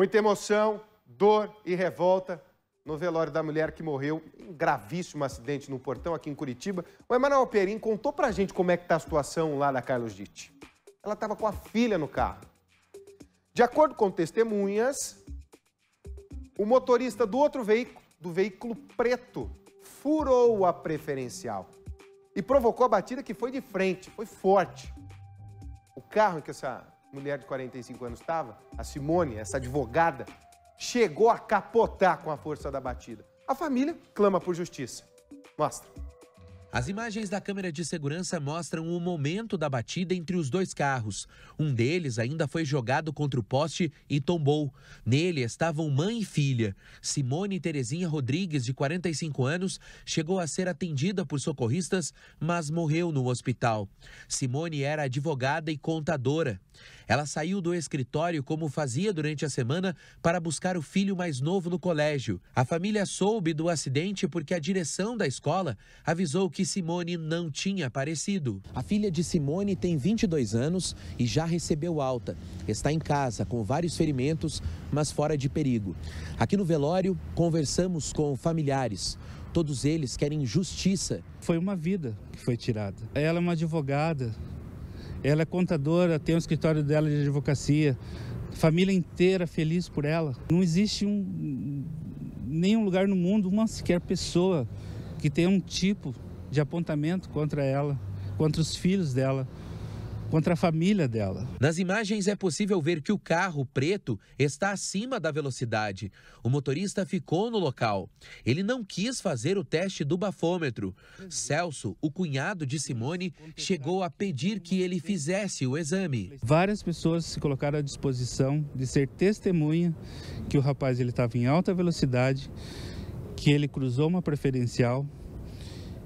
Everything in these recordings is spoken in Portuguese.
Muita emoção, dor e revolta no velório da mulher que morreu em gravíssimo acidente no portão aqui em Curitiba. O Emanuel Perim contou pra gente como é que tá a situação lá da Carlos Ditt. Ela estava com a filha no carro. De acordo com testemunhas, o motorista do outro veículo, do veículo preto, furou a preferencial e provocou a batida que foi de frente, foi forte. O carro em que essa mulher de 45 anos estava, a Simone, essa advogada, chegou a capotar com a força da batida. A família clama por justiça. Mostra. As imagens da câmera de segurança mostram o momento da batida entre os dois carros. Um deles ainda foi jogado contra o poste e tombou. Nele estavam mãe e filha. Simone Terezinha Rodrigues, de 45 anos, chegou a ser atendida por socorristas, mas morreu no hospital. Simone era advogada e contadora. Ela saiu do escritório como fazia durante a semana para buscar o filho mais novo no colégio. A família soube do acidente porque a direção da escola avisou que Simone não tinha aparecido. A filha de Simone tem 22 anos e já recebeu alta. Está em casa com vários ferimentos, mas fora de perigo. Aqui no velório, conversamos com familiares. Todos eles querem justiça. Foi uma vida que foi tirada. Ela é uma advogada, ela é contadora, tem um escritório dela de advocacia. Família inteira feliz por ela. Não existe um, nenhum lugar no mundo, uma sequer pessoa que tenha um tipo de apontamento contra ela, contra os filhos dela contra a família dela. Nas imagens é possível ver que o carro preto está acima da velocidade. O motorista ficou no local. Ele não quis fazer o teste do bafômetro. Celso, o cunhado de Simone, chegou a pedir que ele fizesse o exame. Várias pessoas se colocaram à disposição de ser testemunha que o rapaz ele estava em alta velocidade, que ele cruzou uma preferencial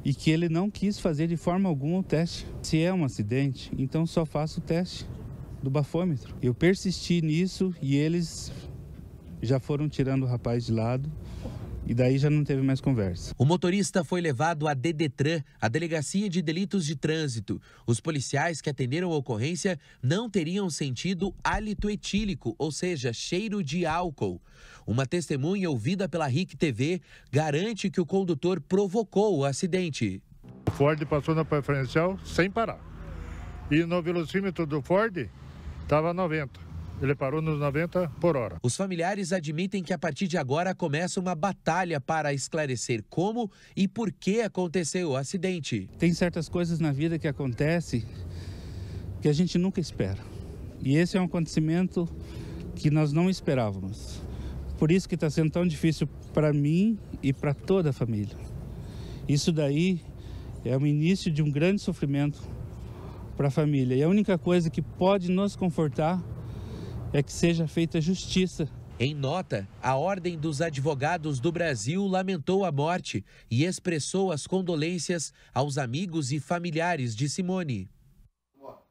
e que ele não quis fazer de forma alguma o teste. Se é um acidente, então só faça o teste do bafômetro. Eu persisti nisso e eles já foram tirando o rapaz de lado. E daí já não teve mais conversa. O motorista foi levado à DDTRAN, a Delegacia de Delitos de Trânsito. Os policiais que atenderam a ocorrência não teriam sentido hálito etílico, ou seja, cheiro de álcool. Uma testemunha ouvida pela RIC TV garante que o condutor provocou o acidente. O Ford passou na preferencial sem parar. E no velocímetro do Ford estava 90. Ele parou nos 90 por hora. Os familiares admitem que a partir de agora começa uma batalha para esclarecer como e por que aconteceu o acidente. Tem certas coisas na vida que acontecem que a gente nunca espera. E esse é um acontecimento que nós não esperávamos. Por isso que está sendo tão difícil para mim e para toda a família. Isso daí é o início de um grande sofrimento para a família. E a única coisa que pode nos confortar é que seja feita justiça. Em nota, a Ordem dos Advogados do Brasil lamentou a morte e expressou as condolências aos amigos e familiares de Simone.